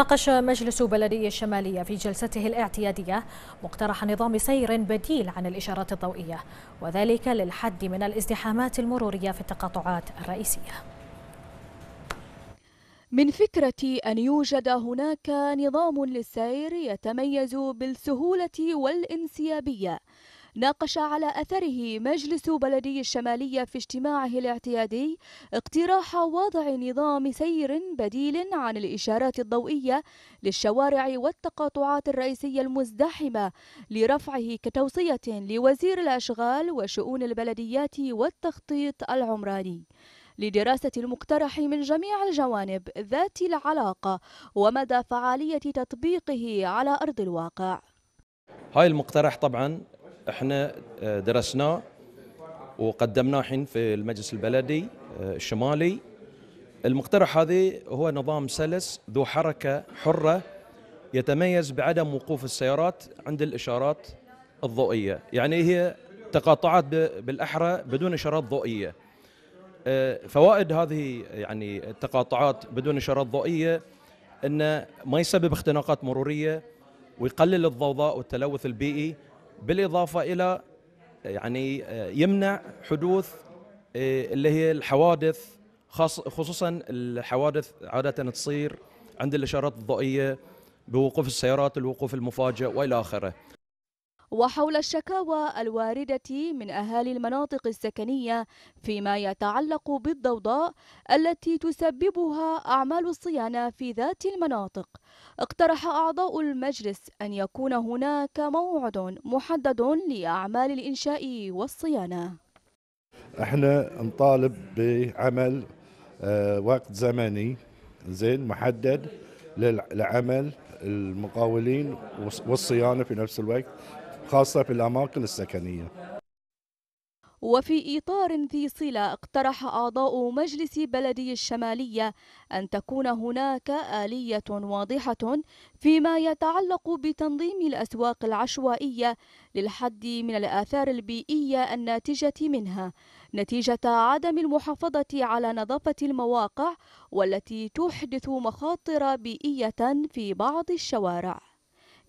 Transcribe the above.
ناقش مجلس بلدية الشمالية في جلسته الاعتيادية مقترح نظام سير بديل عن الإشارات الضوئية وذلك للحد من الازدحامات المرورية في التقاطعات الرئيسية من فكرة أن يوجد هناك نظام للسير يتميز بالسهولة والانسيابية ناقش على أثره مجلس بلدي الشمالية في اجتماعه الاعتيادي اقتراح وضع نظام سير بديل عن الإشارات الضوئية للشوارع والتقاطعات الرئيسية المزدحمة لرفعه كتوصية لوزير الأشغال وشؤون البلديات والتخطيط العمراني لدراسة المقترح من جميع الجوانب ذات العلاقة ومدى فعالية تطبيقه على أرض الواقع هاي المقترح طبعا احنا آه، درسناه وقدمناه حين في المجلس البلدي آه، الشمالي المقترح هذا هو نظام سلس ذو حركة حرة يتميز بعدم وقوف السيارات عند الإشارات الضوئية يعني هي تقاطعات بالأحرى بدون إشارات ضوئية آه، فوائد هذه يعني التقاطعات بدون إشارات ضوئية أنه ما يسبب اختناقات مرورية ويقلل الضوضاء والتلوث البيئي بالاضافه الى يعني يمنع حدوث آه، اللي هي الحوادث خصوصا الحوادث عاده تصير عند الاشارات الضوئيه بوقوف السيارات الوقوف المفاجئ والى اخره وحول الشكاوى الواردة من أهالي المناطق السكنية فيما يتعلق بالضوضاء التي تسببها أعمال الصيانة في ذات المناطق اقترح أعضاء المجلس أن يكون هناك موعد محدد لأعمال الإنشاء والصيانة احنا نطالب بعمل آه، وقت زمني زين محدد للعمل المقاولين والصيانه في نفس الوقت خاصة في الأماكن السكنية وفي إطار ذي صلة اقترح أعضاء مجلس بلدي الشمالية أن تكون هناك آلية واضحة فيما يتعلق بتنظيم الأسواق العشوائية للحد من الآثار البيئية الناتجة منها نتيجة عدم المحافظة على نظافة المواقع والتي تحدث مخاطر بيئية في بعض الشوارع